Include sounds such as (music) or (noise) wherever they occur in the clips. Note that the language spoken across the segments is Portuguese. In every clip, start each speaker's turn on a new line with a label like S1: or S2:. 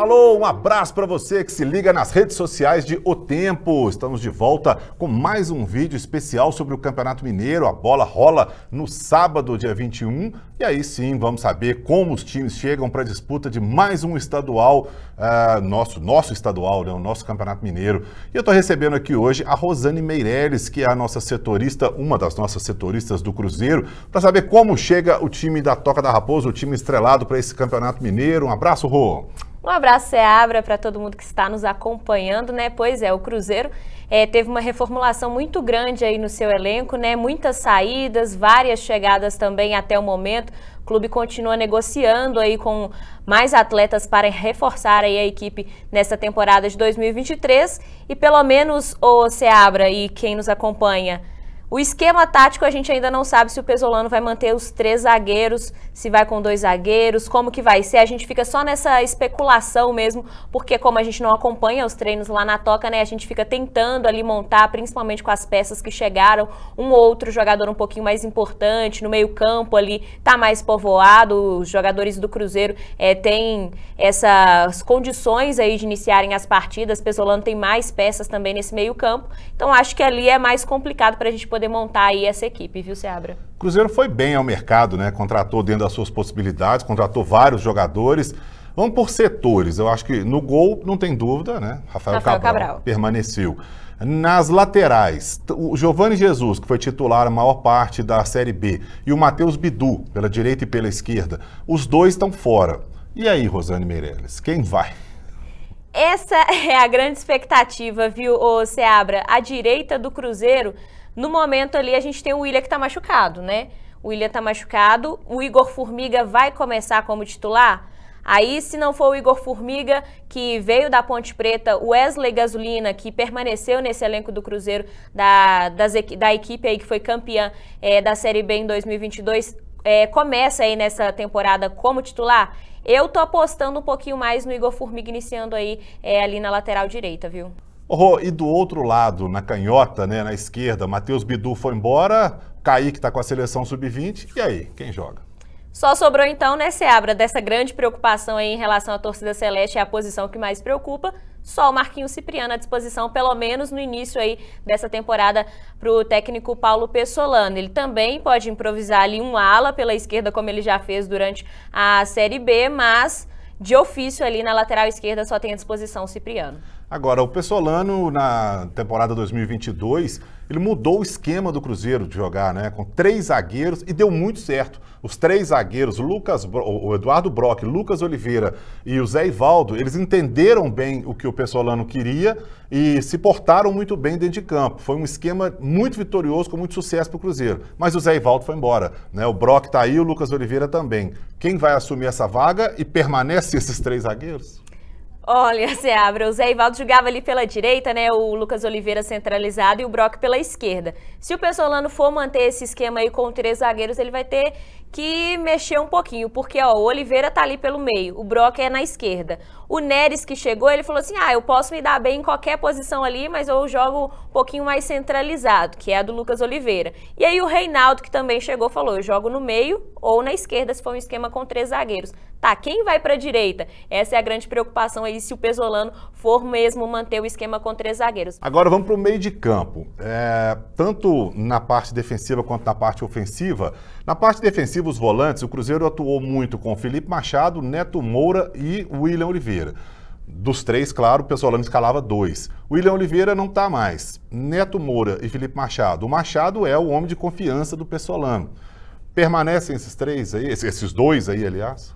S1: Alô, um abraço para você que se liga nas redes sociais de O Tempo. Estamos de volta com mais um vídeo especial sobre o Campeonato Mineiro. A bola rola no sábado, dia 21. E aí sim, vamos saber como os times chegam para a disputa de mais um estadual, uh, nosso, nosso estadual, né? o nosso Campeonato Mineiro. E eu estou recebendo aqui hoje a Rosane Meirelles, que é a nossa setorista, uma das nossas setoristas do Cruzeiro, para saber como chega o time da Toca da Raposa, o time estrelado para esse Campeonato Mineiro. Um abraço, Rô!
S2: Um abraço, Seabra, para todo mundo que está nos acompanhando, né? Pois é, o Cruzeiro é, teve uma reformulação muito grande aí no seu elenco, né? Muitas saídas, várias chegadas também até o momento. O clube continua negociando aí com mais atletas para reforçar aí a equipe nesta temporada de 2023 e pelo menos o Seabra e quem nos acompanha o esquema tático a gente ainda não sabe se o Pesolano vai manter os três zagueiros, se vai com dois zagueiros, como que vai ser. A gente fica só nessa especulação mesmo, porque como a gente não acompanha os treinos lá na toca, né, a gente fica tentando ali montar, principalmente com as peças que chegaram, um outro jogador um pouquinho mais importante no meio-campo ali, tá mais povoado, os jogadores do Cruzeiro é, têm essas condições aí de iniciarem as partidas. Pesolano tem mais peças também nesse meio-campo. Então acho que ali é mais complicado para a gente poder poder montar aí essa equipe, viu, Seabra?
S1: Cruzeiro foi bem ao mercado, né? Contratou dentro das suas possibilidades, contratou vários jogadores. Vamos por setores. Eu acho que no gol, não tem dúvida, né? Rafael, Rafael Cabral, Cabral, permaneceu. Nas laterais, o Giovanni Jesus, que foi titular a maior parte da Série B, e o Matheus Bidu, pela direita e pela esquerda, os dois estão fora. E aí, Rosane Meirelles, quem vai?
S2: Essa (laughs) é a grande expectativa, viu, Seabra? A direita do Cruzeiro no momento ali, a gente tem o William que está machucado, né? O William está machucado. O Igor Formiga vai começar como titular? Aí, se não for o Igor Formiga, que veio da Ponte Preta, o Wesley Gasolina, que permaneceu nesse elenco do Cruzeiro, da, das, da equipe aí que foi campeã é, da Série B em 2022, é, eh, começa aí nessa temporada como titular, eu tô apostando um pouquinho mais no Igor Formiga iniciando aí é, ali na lateral direita, viu?
S1: Oh, e do outro lado, na canhota, né, na esquerda, Matheus Bidu foi embora, Kaique está com a seleção sub-20, e aí, quem joga?
S2: Só sobrou então, né, Seabra, dessa grande preocupação aí em relação à torcida celeste, é a posição que mais preocupa, só o Marquinhos Cipriano à disposição, pelo menos no início aí dessa temporada para o técnico Paulo Pessolano. Ele também pode improvisar ali um ala pela esquerda, como ele já fez durante a Série B, mas de ofício ali na lateral esquerda só tem à disposição o Cipriano.
S1: Agora, o Pessolano, na temporada 2022, ele mudou o esquema do Cruzeiro de jogar, né? Com três zagueiros e deu muito certo. Os três zagueiros, Lucas, o Eduardo Brock, Lucas Oliveira e o Zé Ivaldo, eles entenderam bem o que o Pessolano queria e se portaram muito bem dentro de campo. Foi um esquema muito vitorioso, com muito sucesso para o Cruzeiro. Mas o Zé Ivaldo foi embora, né? O Brock está aí, o Lucas Oliveira também. Quem vai assumir essa vaga e permanece (laughs) esses três zagueiros?
S2: Olha, Seabra, (laughs) o Zé Ivaldo jogava ali pela direita, né? O Lucas Oliveira centralizado e o Brock pela esquerda. Se o Pessolano for manter esse esquema aí com três zagueiros, ele vai ter que mexeu um pouquinho, porque ó, o Oliveira tá ali pelo meio, o Brock é na esquerda. O Neres que chegou, ele falou assim: "Ah, eu posso me dar bem em qualquer posição ali, mas eu jogo um pouquinho mais centralizado, que é a do Lucas Oliveira". E aí o Reinaldo que também chegou falou: "Eu jogo no meio ou na esquerda se for um esquema com três zagueiros". Tá, quem vai para a direita? Essa é a grande preocupação aí se o Pesolano for mesmo manter o esquema com três zagueiros.
S1: Agora vamos para o meio de campo. É, tanto na parte defensiva quanto na parte ofensiva. Na parte defensiva ofensivos volantes, o Cruzeiro atuou muito com Felipe Machado, Neto Moura e William Oliveira. Dos três, claro, o Pessolano escalava dois. William Oliveira não está mais. Neto Moura e Felipe Machado. O Machado é o homem de confiança do Pessolano. Permanecem esses três aí, esses dois aí, aliás?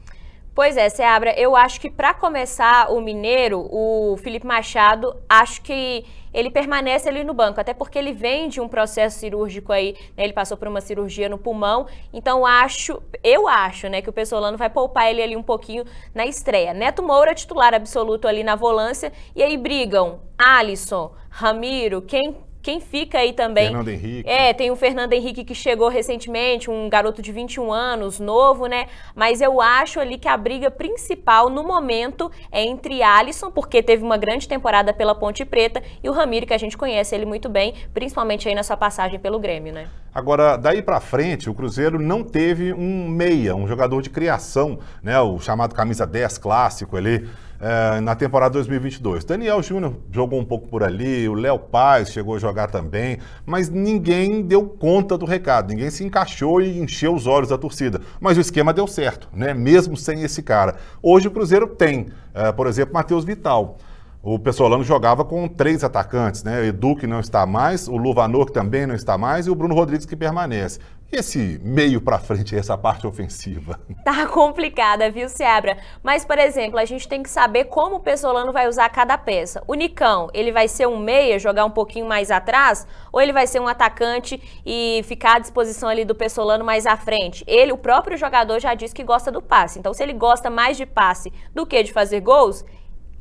S2: Pois é, Seabra, eu acho que para começar o Mineiro, o Felipe Machado, acho que ele permanece ali no banco, até porque ele vem de um processo cirúrgico aí, né, ele passou por uma cirurgia no pulmão, então acho, eu acho, né, que o Pessolano vai poupar ele ali um pouquinho na estreia. Neto Moura, titular absoluto ali na volância, e aí brigam Alisson, Ramiro, quem quem fica aí também. Fernando Henrique. É, tem o Fernando Henrique que chegou recentemente, um garoto de 21 anos, novo, né? Mas eu acho ali que a briga principal no momento é entre Alisson, porque teve uma grande temporada pela Ponte Preta, e o Ramiro, que a gente conhece ele muito bem, principalmente aí na sua passagem pelo Grêmio, né?
S1: Agora, daí para frente, o Cruzeiro não teve um meia, um jogador de criação, né? O chamado camisa 10 clássico ali é, na temporada 2022. Daniel Júnior jogou um pouco por ali, o Léo Paz chegou a jogar também, mas ninguém deu conta do recado, ninguém se encaixou e encheu os olhos da torcida. Mas o esquema deu certo, né? mesmo sem esse cara. Hoje o Cruzeiro tem, é, por exemplo, Matheus Vital. O Pessolano jogava com três atacantes, né? O Edu, que não está mais, o Luvanor, que também não está mais, e o Bruno Rodrigues, que permanece. E esse meio para frente, (laughs) essa parte ofensiva?
S2: Tá complicada, viu, Seabra? Mas, por exemplo, a gente tem que saber como o Pessolano vai usar cada peça. O Nicão, ele vai ser um meia, jogar um pouquinho mais atrás, ou ele vai ser um atacante e ficar à disposição ali do Pessolano mais à frente? Ele, o próprio jogador, já disse que gosta do passe. Então, se ele gosta mais de passe do que de fazer gols,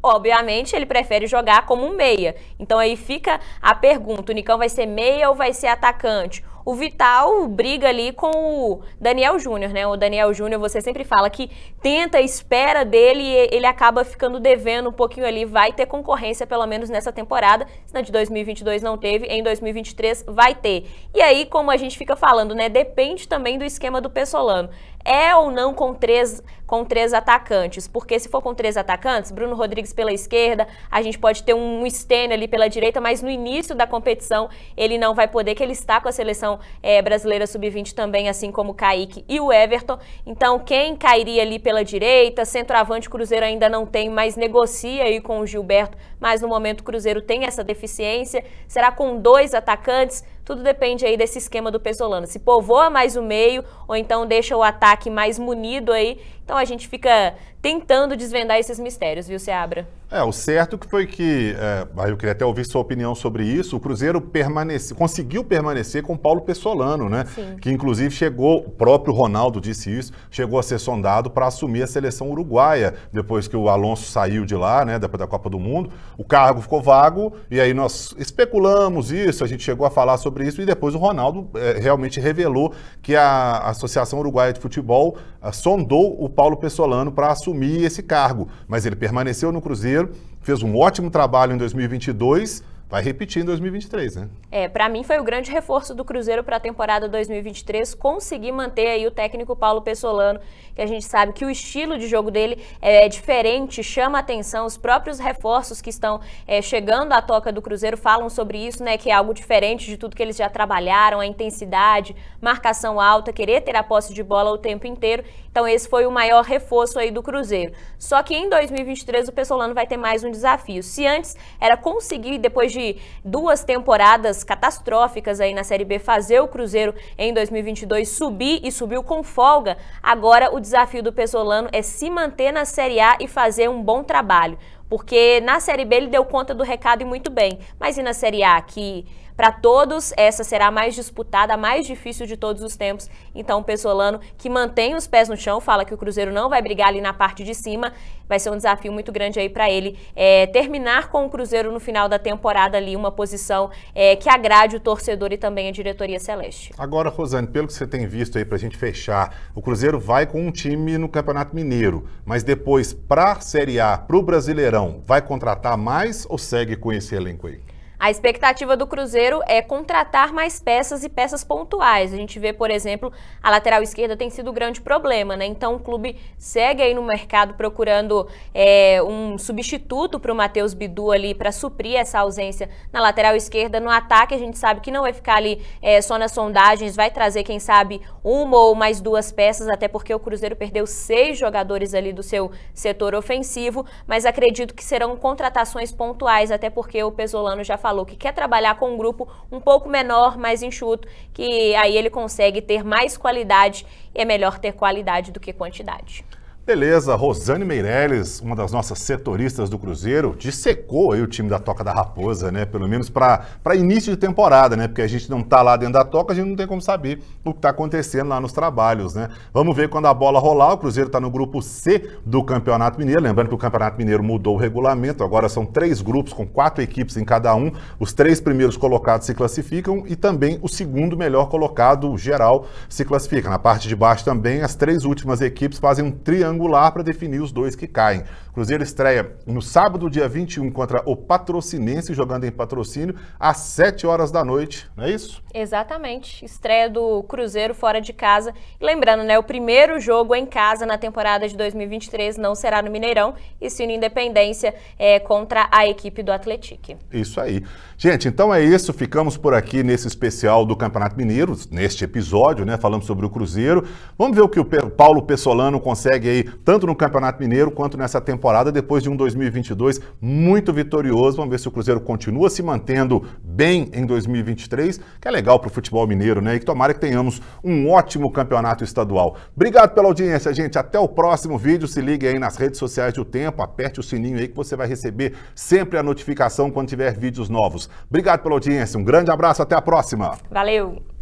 S2: Obviamente, ele prefere jogar como um meia. Então aí fica a pergunta: o Nicão vai ser meia ou vai ser atacante? o Vital briga ali com o Daniel Júnior, né? O Daniel Júnior, você sempre fala que tenta, espera dele e ele acaba ficando devendo um pouquinho ali. Vai ter concorrência, pelo menos nessa temporada. Se na de 2022 não teve, em 2023 vai ter. E aí, como a gente fica falando, né? Depende também do esquema do Pessolano é ou não com três, com três atacantes. Porque se for com três atacantes, Bruno Rodrigues pela esquerda, a gente pode ter um Sten ali pela direita, mas no início da competição ele não vai poder, que ele está com a seleção é, brasileira sub-20 também, assim como o Kaique e o Everton. Então quem cairia ali pela direita, centroavante, Cruzeiro ainda não tem, mas negocia aí com o Gilberto, mas no momento o Cruzeiro tem essa deficiência. Será com dois atacantes? Tudo depende aí desse esquema do Pesolano. Se povoa mais o meio ou então deixa o ataque mais munido aí então a gente fica tentando desvendar esses mistérios, viu, Seabra?
S1: É, o certo que foi que, é, eu queria até ouvir sua opinião sobre isso, o Cruzeiro permanece, conseguiu permanecer com Paulo Pessolano, né? Sim. Que inclusive chegou, o próprio Ronaldo disse isso, chegou a ser sondado para assumir a seleção uruguaia, depois que o Alonso saiu de lá, né, depois da Copa do Mundo, o cargo ficou vago, e aí nós especulamos isso, a gente chegou a falar sobre isso, e depois o Ronaldo é, realmente revelou que a Associação Uruguaia de Futebol ah, sondou o Paulo Pessolano para assumir esse cargo, mas ele permaneceu no Cruzeiro, fez um ótimo trabalho em 2022 vai repetir em 2023, né?
S2: É, para mim foi o grande reforço do Cruzeiro para a temporada 2023, conseguir manter aí o técnico Paulo Pessolano, que a gente sabe que o estilo de jogo dele é, é diferente, chama atenção, os próprios reforços que estão é, chegando à toca do Cruzeiro falam sobre isso, né, que é algo diferente de tudo que eles já trabalharam, a intensidade, marcação alta, querer ter a posse de bola o tempo inteiro, então esse foi o maior reforço aí do Cruzeiro. Só que em 2023 o Pessolano vai ter mais um desafio, se antes era conseguir, depois de duas temporadas catastróficas aí na Série B, fazer o Cruzeiro em 2022 subir e subiu com folga, agora o desafio do Pesolano é se manter na Série A e fazer um bom trabalho. Porque na Série B ele deu conta do recado e muito bem. Mas e na Série A, que para todos essa será a mais disputada, a mais difícil de todos os tempos. Então o Pessolano, que mantém os pés no chão, fala que o Cruzeiro não vai brigar ali na parte de cima. Vai ser um desafio muito grande aí para ele é, terminar com o Cruzeiro no final da temporada ali, uma posição é, que agrade o torcedor e também a diretoria celeste.
S1: Agora, Rosane, pelo que você tem visto aí para a gente fechar, o Cruzeiro vai com um time no Campeonato Mineiro, mas depois para a Série A, para o Brasileirão, vai contratar mais ou segue com esse elenco aí?
S2: A expectativa do Cruzeiro é contratar mais peças e peças pontuais. A gente vê, por exemplo, a lateral esquerda tem sido um grande problema, né? Então o clube segue aí no mercado procurando é, um substituto para o Matheus Bidu ali para suprir essa ausência na lateral esquerda. No ataque, a gente sabe que não vai ficar ali é, só nas sondagens, vai trazer, quem sabe, uma ou mais duas peças, até porque o Cruzeiro perdeu seis jogadores ali do seu setor ofensivo, mas acredito que serão contratações pontuais, até porque o Pesolano já falou falou que quer trabalhar com um grupo um pouco menor, mais enxuto, que aí ele consegue ter mais qualidade e é melhor ter qualidade do que quantidade.
S1: Beleza, Rosane Meirelles, uma das nossas setoristas do Cruzeiro, dissecou aí o time da Toca da Raposa, né? Pelo menos para início de temporada, né? Porque a gente não está lá dentro da Toca, a gente não tem como saber o que está acontecendo lá nos trabalhos, né? Vamos ver quando a bola rolar. O Cruzeiro está no grupo C do Campeonato Mineiro. Lembrando que o Campeonato Mineiro mudou o regulamento, agora são três grupos com quatro equipes em cada um. Os três primeiros colocados se classificam e também o segundo melhor colocado geral se classifica. Na parte de baixo também, as três últimas equipes fazem um triângulo angular para definir os dois que caem. Cruzeiro estreia no sábado, dia 21, contra o Patrocinense, jogando em patrocínio, às 7 horas da noite, não é isso?
S2: Exatamente. Estreia do Cruzeiro fora de casa. lembrando, né, o primeiro jogo em casa na temporada de 2023 não será no Mineirão, e sim no Independência é, contra a equipe do Atletique.
S1: Isso aí. Gente, então é isso. Ficamos por aqui nesse especial do Campeonato Mineiro, neste episódio, né? Falamos sobre o Cruzeiro. Vamos ver o que o Paulo Pessolano consegue aí tanto no Campeonato Mineiro quanto nessa temporada, depois de um 2022 muito vitorioso, vamos ver se o Cruzeiro continua se mantendo bem em 2023, que é legal para o futebol mineiro, né? E que tomara que tenhamos um ótimo campeonato estadual. Obrigado pela audiência, gente. Até o próximo vídeo. Se ligue aí nas redes sociais do Tempo, aperte o sininho aí que você vai receber sempre a notificação quando tiver vídeos novos. Obrigado pela audiência. Um grande abraço, até a próxima.
S2: Valeu!